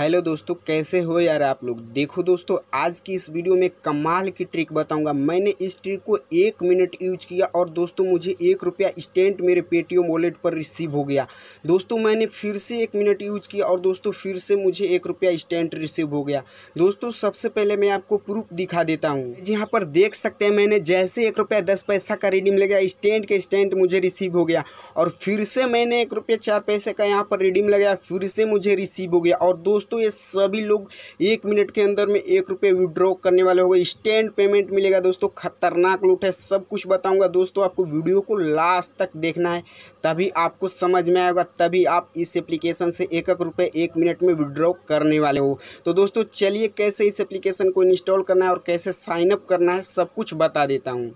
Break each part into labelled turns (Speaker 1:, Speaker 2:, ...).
Speaker 1: hello दोस्तों कैसे हो यार आप लोग देखो दोस्तों आज की इस वीडियो में कमाल की ट्रिक बताऊंगा मैंने इस ट्रिक को एक मिनट यूज किया और दोस्तों मुझे एक रुपया स्टेंट मेरे पेटीएम वॉलेट पर रिसीव हो गया दोस्तों मैंने फिर से एक मिनट यूज किया और दोस्तों फिर से मुझे एक रुपया स्टेंट रिसीव हो गया दोस्तों सबसे पहले मैं आपको प्रूफ दिखा देता हूँ यहाँ पर देख सकते हैं मैंने जैसे एक रुपया दस पैसा का रिडीम लगाया स्टेंट के स्टेंट मुझे रिसीव हो गया और फिर से मैंने एक रुपया चार पैसे का यहाँ पर रिडीम लगाया फिर से मुझे रिसीव हो गया और दोस्तों दोस्तों ये सभी लोग एक मिनट के अंदर में एक रुपये विड्रॉ करने वाले होगा स्टैंड पेमेंट मिलेगा दोस्तों खतरनाक लूट है सब कुछ बताऊँगा दोस्तों आपको वीडियो को लास्ट तक देखना है तभी आपको समझ में आएगा तभी आप इस एप्लीकेशन से एक एक रुपये एक मिनट में विड्रॉ करने वाले हो तो दोस्तों चलिए कैसे इस एप्लीकेशन को इंस्टॉल करना है और कैसे साइनअप करना है सब कुछ बता देता हूँ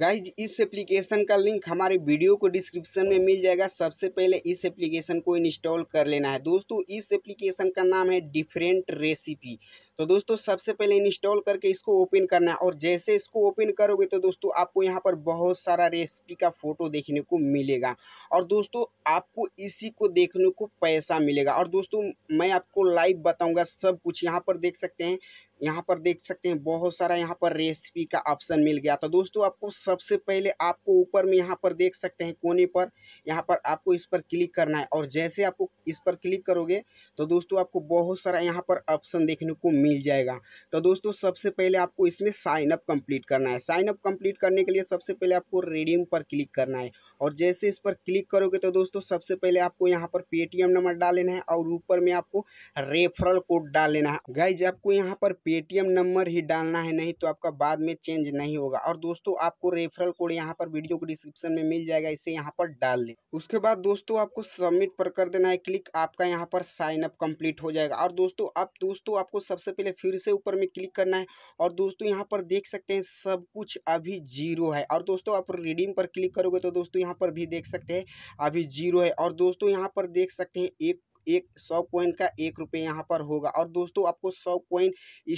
Speaker 1: गाइज इस एप्लीकेशन का लिंक हमारे वीडियो को डिस्क्रिप्शन में मिल जाएगा सबसे पहले इस एप्लीकेशन को इंस्टॉल कर लेना है दोस्तों इस एप्लीकेशन का नाम है डिफरेंट रेसिपी तो दोस्तों सबसे पहले इंस्टॉल करके इसको ओपन करना है और जैसे इसको ओपन करोगे तो दोस्तों आपको यहाँ पर बहुत सारा रेसिपी का फ़ोटो देखने को मिलेगा और दोस्तों आपको इसी को देखने को पैसा मिलेगा और दोस्तों मैं आपको लाइव बताऊँगा सब कुछ यहाँ पर देख सकते हैं यहाँ पर देख सकते हैं बहुत सारा यहाँ पर रेसिपी का ऑप्शन मिल गया तो दोस्तों आपको सबसे पहले आपको ऊपर में यहाँ पर देख सकते हैं कोने पर यहाँ पर आपको इस पर क्लिक करना है और जैसे आपको इस पर क्लिक करोगे तो दोस्तों आपको बहुत सारा यहाँ पर ऑप्शन देखने को मिल जाएगा तो दोस्तों सबसे पहले आपको इसमें साइन अप कंप्लीट करना है साइन अप कंप्लीट करने के लिए सबसे पहले आपको रिडीम पर क्लिक करना है और जैसे इस पर क्लिक करोगे तो दोस्तों सबसे पहले आपको यहाँ पर पेटीएम नंबर डाल लेना है और ऊपर में आपको रेफरल कोड डाल लेना है गाइज आपको यहाँ पर पेटीएम नंबर ही डालना है नहीं तो आपका बाद में चेंज नहीं होगा और दोस्तों आपको रेफरल कोड यहाँ पर वीडियो को डिस्क्रिप्शन में मिल जाएगा इसे यहाँ पर डाल ले उसके बाद दोस्तों आपको सबमिट पर कर देना है क्लिक आपका यहाँ पर साइनअप अप कंप्लीट हो जाएगा और दोस्तों अब दोस्तों आपको सबसे पहले फिर से ऊपर में क्लिक करना है और दोस्तों यहाँ पर देख सकते हैं सब कुछ अभी जीरो है और दोस्तों आप रिडीम पर क्लिक करोगे तो दोस्तों यहाँ पर भी देख सकते हैं अभी जीरो है और दोस्तों यहाँ पर देख सकते हैं एक एक सौ कोइन का एक रुपये यहाँ पर होगा और दोस्तों आपको सौ कोइन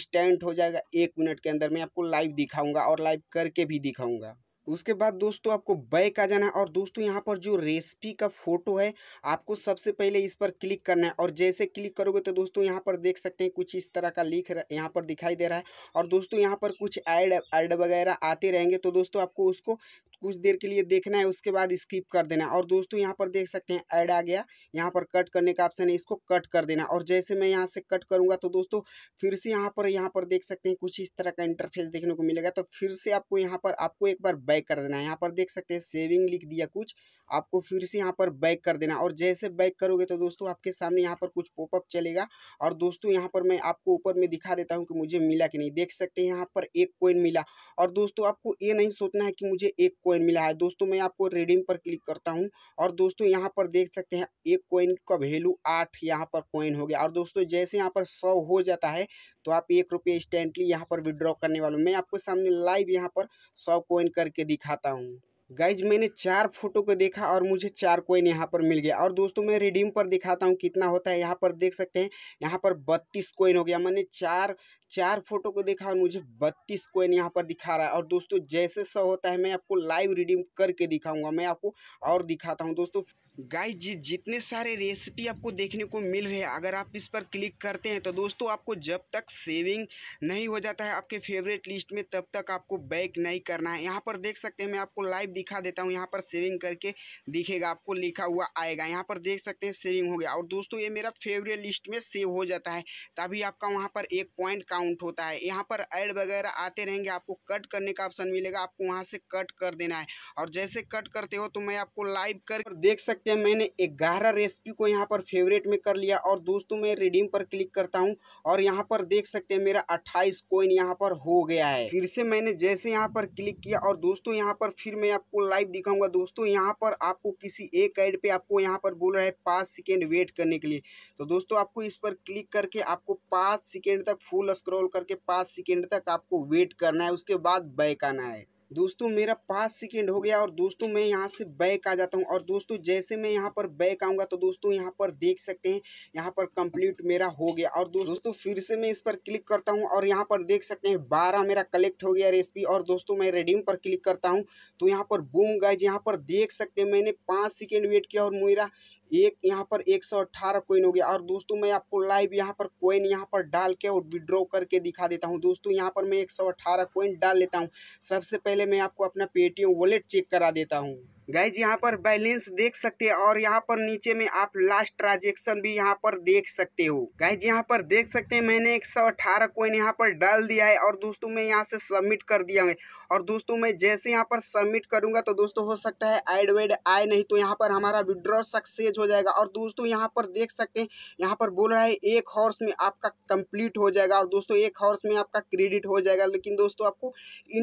Speaker 1: स्टैंड हो जाएगा एक मिनट के अंदर मैं आपको लाइव दिखाऊंगा और लाइव करके भी दिखाऊंगा उसके बाद दोस्तों आपको बैक आ जाना है और दोस्तों यहाँ पर जो रेसिपी का फ़ोटो है आपको सबसे पहले इस पर क्लिक करना है और जैसे क्लिक करोगे तो दोस्तों यहाँ पर देख सकते हैं कुछ इस तरह का लिख यहाँ पर दिखाई दे रहा है और दोस्तों यहाँ पर कुछ ऐड ऐड वगैरह आते रहेंगे तो दोस्तों आपको उसको कुछ देर के लिए देखना है उसके बाद स्किप कर देना और दोस्तों यहाँ पर देख सकते हैं ऐड आ गया यहाँ पर कट करने का ऑप्शन है इसको कट कर देना और जैसे मैं यहाँ से कट करूँगा तो दोस्तों फिर से यहाँ पर यहाँ पर देख सकते हैं कुछ इस तरह का इंटरफेस देखने को मिलेगा तो फिर से आपको यहाँ पर आपको एक बार बैक कर देना है यहाँ पर देख सकते हैं सेविंग लिख दिया कुछ आपको फिर से यहाँ पर बैक कर देना और जैसे बैक करोगे तो दोस्तों आपके सामने यहाँ पर कुछ पॉपअप चलेगा और दोस्तों यहाँ पर मैं आपको ऊपर में दिखा देता हूँ कि मुझे मिला कि नहीं देख सकते हैं यहाँ पर एक कोइन मिला और दोस्तों आपको ये नहीं सोचना है कि मुझे एक कोइन मिला है दोस्तों मैं आपको रेडिंग पर क्लिक करता हूँ और दोस्तों यहाँ पर देख सकते हैं एक कोइन का वैल्यू आठ यहाँ पर कोइन हो गया और दोस्तों जैसे यहाँ पर सौ हो जाता है तो आप एक रुपये इंस्टेंटली यहाँ पर विड्रॉ करने वालों मैं आपको सामने लाइव यहाँ पर सौ कोइन करके दिखाता हूँ गाइज मैंने चार फोटो को देखा और मुझे चार कोइन यहाँ पर मिल गया और दोस्तों मैं रिडीम पर दिखाता हूँ कितना होता है यहाँ पर देख सकते हैं यहाँ पर बत्तीस कोइन हो गया मैंने चार चार फोटो को देखा और मुझे बत्तीस कोइन यहाँ पर दिखा रहा है और दोस्तों जैसे स होता है मैं आपको लाइव रिडीम करके दिखाऊंगा मैं आपको और दिखाता हूँ दोस्तों गाइस जी जितने सारे रेसिपी आपको देखने को मिल रहे हैं अगर आप इस पर क्लिक करते हैं तो दोस्तों आपको जब तक सेविंग नहीं हो जाता है आपके फेवरेट लिस्ट में तब तक आपको बैक नहीं करना है यहाँ पर देख सकते हैं मैं आपको लाइव दिखा देता हूँ यहाँ पर सेविंग करके दिखेगा आपको लिखा हुआ आएगा यहाँ पर देख सकते हैं सेविंग हो गया और दोस्तों ये मेरा फेवरेट लिस्ट में सेव हो जाता है तभी आपका वहाँ पर एक पॉइंट अकाउंट होता है यहाँ पर ऐड वगैरह आते रहेंगे आपको कट करने का ऑप्शन मिलेगा आपको वहाँ से कट कर देना है और जैसे कट करते हो तो मैं आपको लाइव कर देख सकते हैं मैंने ग्यारह रेसिपी को यहाँ पर फेवरेट में कर लिया और दोस्तों मैं रिडीम पर क्लिक करता हूँ और यहाँ पर देख सकते हैं मेरा अट्ठाईस कोइन यहाँ पर हो गया है फिर से मैंने जैसे यहाँ पर क्लिक किया और दोस्तों यहाँ पर फिर मैं आपको लाइव दिखाऊंगा दोस्तों यहाँ पर आपको किसी एक एड पे आपको यहाँ पर बोल रहा है पाँच सेकेंड वेट करने के लिए तो दोस्तों आपको इस पर क्लिक करके आपको पाँच सेकेंड तक फुल स्क्रॉल करके पाँच सेकेंड तक आपको वेट करना है उसके बाद बैक आना है दोस्तों मेरा पाँच सेकेंड हो गया और दोस्तों मैं यहाँ से बैक आ जाता हूँ और दोस्तों जैसे मैं यहाँ पर बैक आऊँगा तो दोस्तों यहाँ पर देख सकते हैं यहाँ पर कंप्लीट मेरा हो गया और दोस्तों फिर से मैं इस पर क्लिक करता हूँ और यहाँ पर देख सकते हैं बारह मेरा कलेक्ट हो गया रेसिपी और दोस्तों मैं रेडीम पर क्लिक करता हूँ तो यहाँ पर बूम गाइज यहाँ पर देख सकते हैं मैंने पाँच सेकेंड वेट किया और मेरा एक यहाँ पर एक सौ अट्ठारह कोइन हो गया और दोस्तों मैं आपको लाइव यहाँ पर कोइन यहाँ पर डाल के और विड्रॉ करके दिखा देता हूँ दोस्तों यहाँ पर मैं एक सौ अट्ठारह कोइन डाल लेता हूँ सबसे पहले मैं आपको अपना पेटीएम वॉलेट चेक करा देता हूँ गाइज यहाँ पर बैलेंस देख सकते हैं और यहाँ पर नीचे में आप लास्ट ट्रांजेक्शन भी यहाँ पर देख सकते हो गाइज यहाँ पर देख सकते हैं मैंने एक सौ अठारह कोइन यहाँ पर डाल दिया है और दोस्तों मैं यहाँ से सबमिट कर दिया है और दोस्तों मैं जैसे यहाँ पर सबमिट करूंगा तो दोस्तों हो सकता है एड वेड आए नहीं तो यहाँ पर हमारा विड्रॉ सक्सेस हो जाएगा और दोस्तों यहाँ पर देख सकते हैं यहाँ पर बोल रहा है एक हॉर्स में आपका कंप्लीट हो जाएगा और दोस्तों एक हॉर्स में आपका क्रेडिट हो जाएगा लेकिन दोस्तों आपको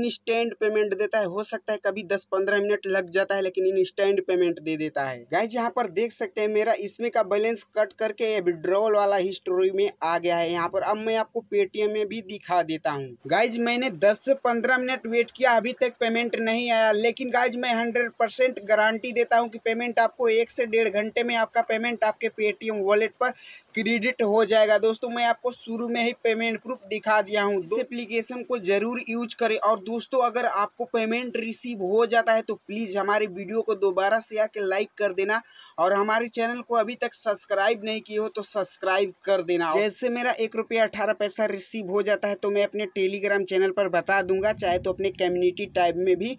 Speaker 1: इंस्टेंट पेमेंट देता है हो सकता है कभी दस पंद्रह मिनट लग जाता है लेकिन इंस्टेंट पेमेंट दे देता है गाइज यहाँ पर देख सकते हैं मेरा इसमें का बैलेंस कट करके विड्रॉवल वाला हिस्ट्री में आ गया है यहाँ पर अब मैं आपको पेटीएम में भी दिखा देता हूँ गाइज मैंने दस से पंद्रह मिनट वेट किया अभी तक पेमेंट नहीं आया लेकिन गाइज मैं हंड्रेड गारंटी देता हूँ की पेमेंट आपको एक से डेढ़ घंटे में आपका पेमेंट आपके पेटीएम वॉलेट पर क्रेडिट हो जाएगा दोस्तों मैं आपको शुरू में ही पेमेंट प्रूफ दिखा दिया हूँ इस एप्लीकेशन को जरूर यूज करें और दोस्तों अगर आपको पेमेंट रिसीव हो जाता है तो प्लीज़ हमारे वीडियो को दोबारा से आके लाइक कर देना और हमारे चैनल को अभी तक सब्सक्राइब नहीं किए हो तो सब्सक्राइब कर देना जैसे मेरा एक रुपया अठारह पैसा रिसीव हो जाता है तो मैं अपने टेलीग्राम चैनल पर बता दूंगा चाहे तो अपने कम्युनिटी टाइप में भी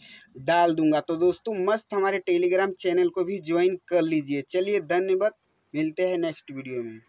Speaker 1: डाल दूंगा तो दोस्तों मस्त हमारे टेलीग्राम चैनल को भी ज्वाइन कर लीजिए चलिए धन्यवाद मिलते हैं नेक्स्ट वीडियो में